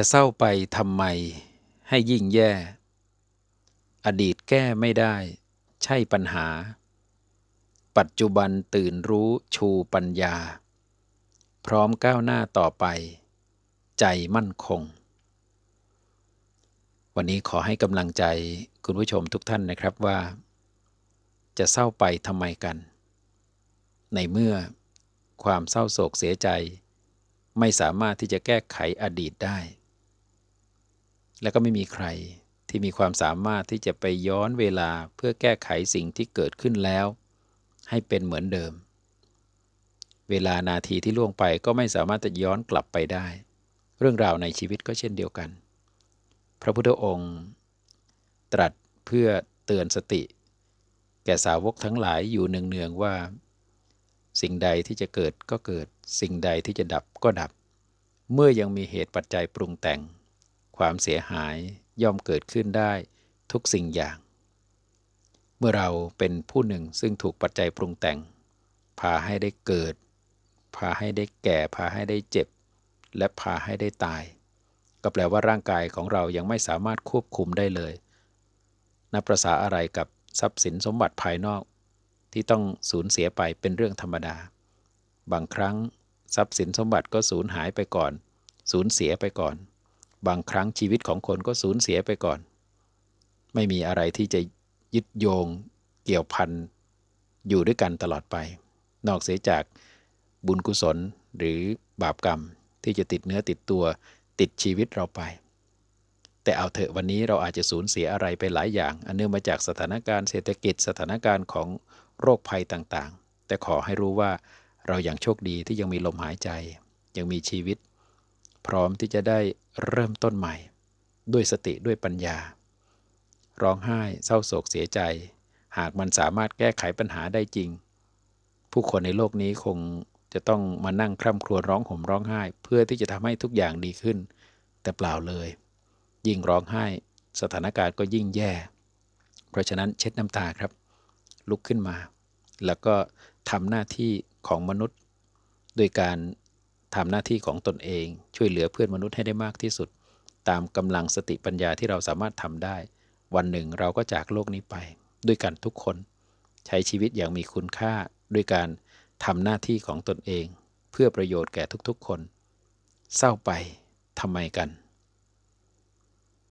จะเศร้าไปทำไมให้ยิ่งแย่ อดีตแก้ไม่ได้ ใช่ปัญหา ปัจจุบันตื่นรู้ชูปัญญา พร้อมก้าวหน้าต่อไป ใจมั่นคง วันนี้ขอให้กำลังใจคุณผู้ชมทุกท่านนะครับว่า จะเศร้าไปทำไมกัน ในเมื่อความเศร้าโศกเสียใจ ไม่สามารถที่จะแก้ไขอดีตได้และก็ไม่มีใครที่มีความสามารถที่จะไปย้อนเวลาเพื่อแก้ไขสิ่งที่เกิดขึ้นแล้ว ให้เป็นเหมือนเดิม เวลานาทีที่ล่วงไปก็ไม่สามารถจะย้อนกลับไปได้ เรื่องราวในชีวิตก็เช่นเดียวกัน พระพุทธองค์ ตรัสเพื่อเตือนสติ แก่สาวกทั้งหลายอยู่เนืองๆว่า สิ่งใดที่จะเกิดก็เกิดสิ่งใดที่จะดับก็ดับ เมื่อยังมีเหตุปัจจัยปรุงแต่งความเสียหายย่อมเกิดขึ้นได้ทุกสิ่งอย่าง เมื่อเราเป็นผู้หนึ่งซึ่งถูกปัจจัยปรุงแต่ง พาให้ได้เกิด พาให้ได้แก่ พาให้ได้เจ็บ และพาให้ได้ตาย ก็แปลว่าร่างกายของเรายังไม่สามารถควบคุมได้เลย นับประษาอะไรกับทรัพย์สินสมบัติภายนอก ที่ต้องสูญเสียไปเป็นเรื่องธรรมดาบางครั้ง ทรัพย์สินสมบัติก็สูญหายไปก่อนสูญเสียไปก่อนบางครั้งชีวิตของคนก็สูญเสียไปก่อน ไม่มีอะไรที่จะยึดโยงเกี่ยวพันอยู่ด้วยกันตลอดไปนอกเสียจากบุญกุศลหรือบาปกรรมที่จะติดเนื้อติดตัวติดชีวิตเราไป แต่เอาเถอะวันนี้เราอาจจะสูญเสียอะไรไปหลายอย่างอันเนื่องมาจากสถานการณ์เศรษฐกิจสถานการณ์ของโรคภัยต่างๆ แต่ขอให้รู้ว่าเราอย่างโชคดีที่ยังมีลมหายใจ ยังมีชีวิตพร้อมที่จะได้เริ่มต้นใหม่ ด้วยสติด้วยปัญญา ร้องไห้ เศร้าโศกเสียใจ หากมันสามารถแก้ไขปัญหาได้จริง ผู้คนในโลกนี้คงจะต้องมานั่งคร่ำครวญร้องห่มร้องไห้ เพื่อที่จะทำให้ทุกอย่างดีขึ้น แต่เปล่าเลย ยิ่งร้องไห้สถานการณ์ก็ยิ่งแย่ เพราะฉะนั้นเช็ดน้ำตาครับ ลุกขึ้นมา แล้วก็ทำหน้าที่ของมนุษย์โดยการทำหน้าที่ของตนเองช่วยเหลือเพื่อนมนุษย์ให้ได้มากที่สุด ตามกำลังสติปัญญาที่เราสามารถทำได้ วันหนึ่งเราก็จากโลกนี้ไป ด้วยกันทุกคน ใช้ชีวิตอย่างมีคุณค่าด้วยการทำหน้าที่ของตนเอง เพื่อประโยชน์แก่ทุก ๆคนเศร้าไปทำไมกัน